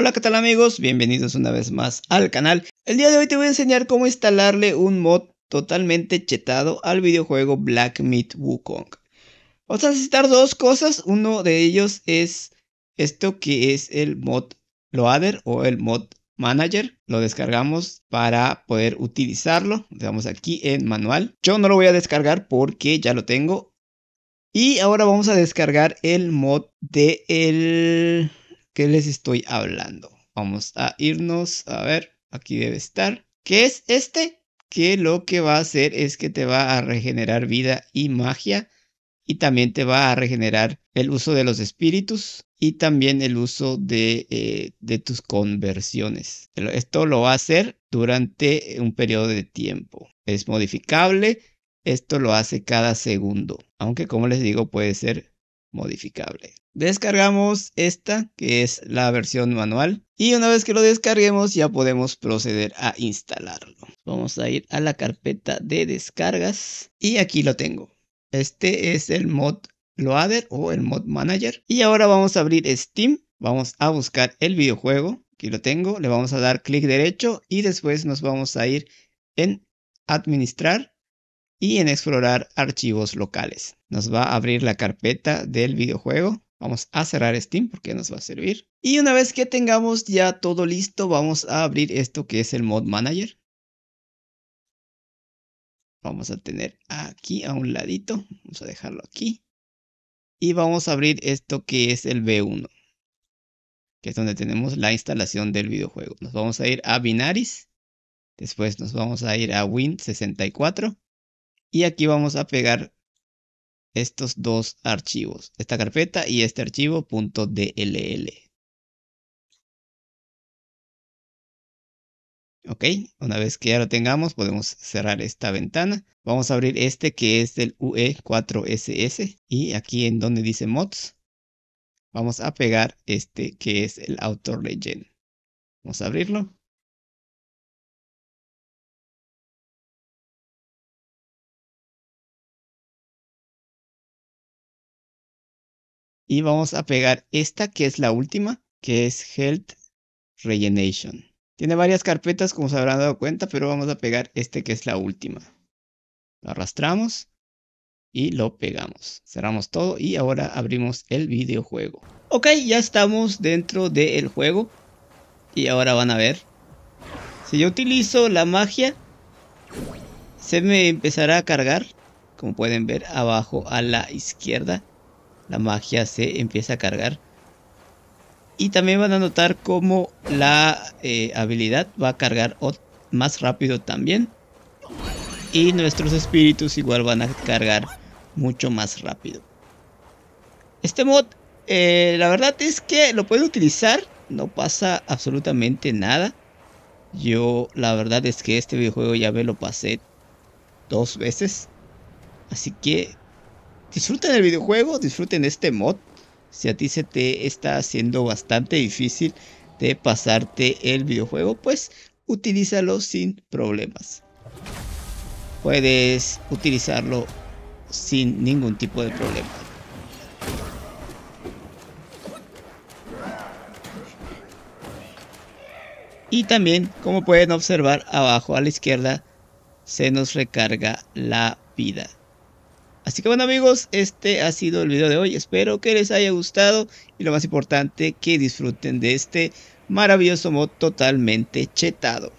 Hola qué tal amigos, bienvenidos una vez más al canal. El día de hoy te voy a enseñar cómo instalarle un mod totalmente chetado al videojuego Black Meat Wukong. Vamos a necesitar dos cosas, uno de ellos es esto que es el mod loader o el mod manager, lo descargamos para poder utilizarlo, le damos aquí en manual. Yo no lo voy a descargar porque ya lo tengo. Y ahora vamos a descargar el mod de el ¿Qué les estoy hablando. Vamos a irnos, a ver, aquí debe estar. ¿Qué es este? Que lo que va a hacer es que te va a regenerar vida y magia. Y también te va a regenerar el uso de los espíritus y también el uso de, eh, de tus conversiones. Esto lo va a hacer durante un periodo de tiempo. Es modificable. Esto lo hace cada segundo. Aunque como les digo puede ser modificable. Descargamos esta, que es la versión manual. Y una vez que lo descarguemos, ya podemos proceder a instalarlo. Vamos a ir a la carpeta de descargas. Y aquí lo tengo. Este es el mod loader o el mod manager. Y ahora vamos a abrir Steam. Vamos a buscar el videojuego. Aquí lo tengo. Le vamos a dar clic derecho y después nos vamos a ir en administrar y en explorar archivos locales. Nos va a abrir la carpeta del videojuego. Vamos a cerrar Steam porque nos va a servir. Y una vez que tengamos ya todo listo, vamos a abrir esto que es el Mod Manager. Vamos a tener aquí a un ladito. Vamos a dejarlo aquí. Y vamos a abrir esto que es el B1. Que es donde tenemos la instalación del videojuego. Nos vamos a ir a Binaris. Después nos vamos a ir a Win64. Y aquí vamos a pegar estos dos archivos, esta carpeta y este archivo .dll. Ok, una vez que ya lo tengamos podemos cerrar esta ventana. Vamos a abrir este que es el UE4SS y aquí en donde dice mods vamos a pegar este que es el Autor Legend. Vamos a abrirlo. Y vamos a pegar esta que es la última, que es Health Regeneration. Tiene varias carpetas como se habrán dado cuenta, pero vamos a pegar este que es la última. Lo arrastramos y lo pegamos. Cerramos todo y ahora abrimos el videojuego. Ok, ya estamos dentro del juego. Y ahora van a ver. Si yo utilizo la magia, se me empezará a cargar. Como pueden ver abajo a la izquierda la magia se empieza a cargar. Y también van a notar cómo la eh, habilidad va a cargar más rápido también. Y nuestros espíritus igual van a cargar mucho más rápido. Este mod, eh, la verdad es que lo pueden utilizar. No pasa absolutamente nada. Yo la verdad es que este videojuego ya me lo pasé dos veces. Así que disfruten el videojuego, disfruten este mod. Si a ti se te está haciendo bastante difícil de pasarte el videojuego, pues utilízalo sin problemas. Puedes utilizarlo sin ningún tipo de problema. Y también, como pueden observar abajo a la izquierda, se nos recarga la vida. Así que bueno amigos, este ha sido el video de hoy. Espero que les haya gustado y lo más importante, que disfruten de este maravilloso mod totalmente chetado.